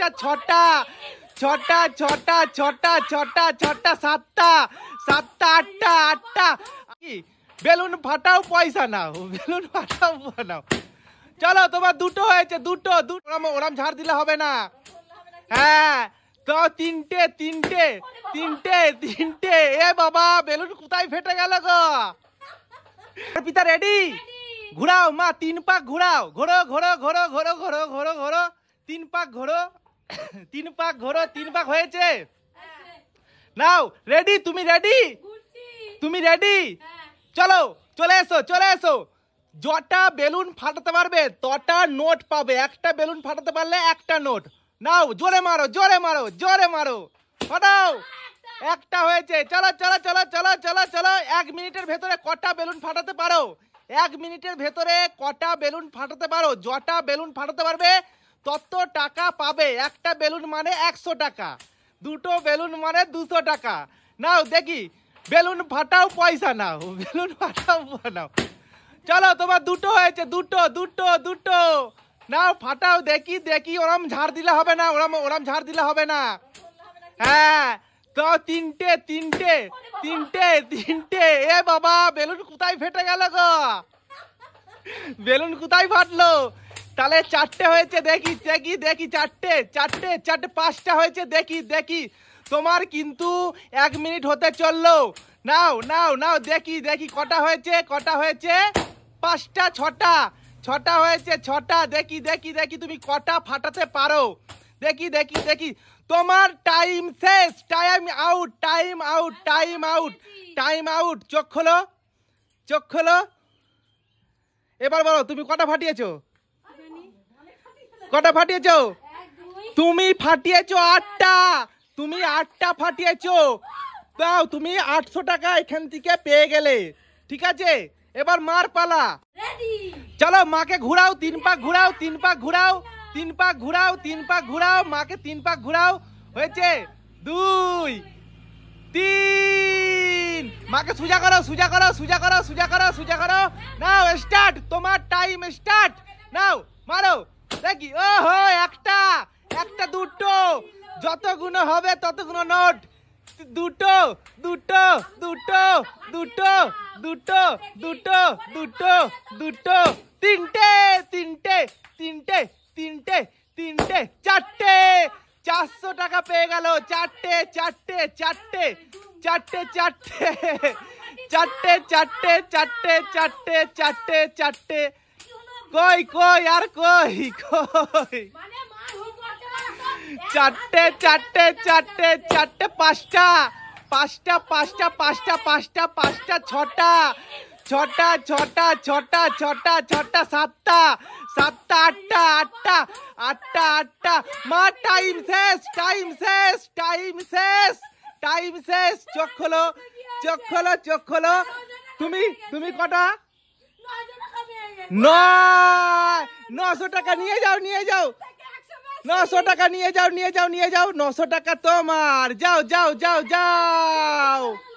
পাঁচটা ছটা ছটা ছটা ছটা ছটা ছটা সাতটা সাতটা আটটা আটটা কি বেলুন ফাটাও পয়সা নাও বেলুন ফাটাও বানাও চলো তোমার দুটো হয়েছে দুটো দুটো ওরাম ঝাড় দিলে হবে না হ্যাঁ তো তিনটে তিনটে তিনটে তিনটে এ বাবা বেলুন কোথায় ফেটে গেল গো পিতা রেডি ঘুরাও মা তিন পাক ঘুরাও ঘোরো ঘোরো ঘোরো ঘোরো ঘোরো ঘোরো ঘোরো তিন পাক ঘোরো তিন পাক ঘোরো তিন পাক হয়েছে নাও রেডি তুমি রেডি তুমি রেডি চলো চলে এসো চলে এসো যটা বেলুন ফাটাতে পারবে তটা নোট পাবে একটা বেলুন ফাটাতে পারলে একটা নোট নাও জোরে মারো জোরে মারো জোরে মারো ফাটাও একটা হয়েছে চলো চলো চলো চলো চলো চলো এক মিনিটের ভেতরে কটা বেলুন ফাটাতে পারো এক মিনিটের ভেতরে কটা বেলুন ফাটাতে পারো যটা বেলুন ফাটাতে পারবে তত টাকা পাবে একটা বেলুন মানে একশো টাকা দুটো বেলুন মানে দুশো টাকা নাও দেখি বেলুন ফাটাও পয়সা নাও বেলুন ফাটাও নাও চলো তোমার দুটো হয়েছে দুটো দুটো দুটো নাও ফাটাও দেখি দেখি ওরম ঝাড় দিলে হবে না ওরম ওরম ঝাড় দিলে হবে না হ্যাঁ তো তিনটে তিনটে তিনটে তিনটে এ বাবা বেলুন কোথায় ফেটে গেল গো বেলুন কোথায় ফাটলো তাহলে চারটে হয়েছে দেখি দেখি দেখি চারটে চারটে চারটে পাঁচটা হয়েছে দেখি দেখি তোমার কিন্তু এক মিনিট হতে চললো নাও নাও নাও দেখি দেখি কটা হয়েছে কটা হয়েছে পাঁচটা ছটা ছটা হয়েছে ছটা দেখি দেখি দেখি তুমি কটা ফাটাতে পারো দেখি দেখি দেখি তোমার টাইম শেষ time out time out time out time out চোখ খোলো চোখ খোলো এবার বলো তুমি কটা ফাটিয়েছো কটা ফাটিয়েছ তুমি ফাটিয়েছো আটটা তুমি আটটা ফাটিয়েছ দাও তুমি আটশো টাকা এখান থেকে পেয়ে গেলে ঠিক আছে এবার মার পালা চলো মাকে ঘুরাও তিন পাক ঘুরাও তিন পাক ঘুরাও তিন পাক ঘুরাও তিন পাক ঘুরাও মাকে তিন পাক ঘুরাও হয়েছে দুই তিন মাকে সুজা করো সুজা করো সুজা করো সুজা করো সুজা করো নাও স্টার্ট তোমার টাইম স্টার্ট নাও মারো দেখি ও হো একটা একটা দুটো যত গুণ হবে তত গুণ নোট দুটো দুটো দুটো দুটো দুটো দুটো দুটো দুটো তিনটে তিনটে তিনটে তিনটে তিনটে চারটে চারশো টাকা পেয়ে গেল চারটে চারটে চারটে চারটে চারটে চারটে চারটে চারটে চারটে চারটে চারটে কই কই আর কই কই মানে চারটে চারটে চারটে চারটে পাঁচটা পাঁচটা পাঁচটা পাঁচটা পাঁচটা পাঁচটা ছটা ছটা ছটা ছটা ছটা ছটা সাতটা সাতটা আটটা আটটা আটটা আটটা মা টাইম শেষ টাইম শেষ টাইম শেষ টাইম শেষ চোখ খোলো চোখ খোলো চোখ খোলো তুমি তুমি কটা ना 900 টাকা নিয়ে যাও নিয়ে যাও 900 টাকা নিয়ে যাও নিয়ে যাও নিয়ে যাও 900 টাকা তো মার যাও যাও যাও যাও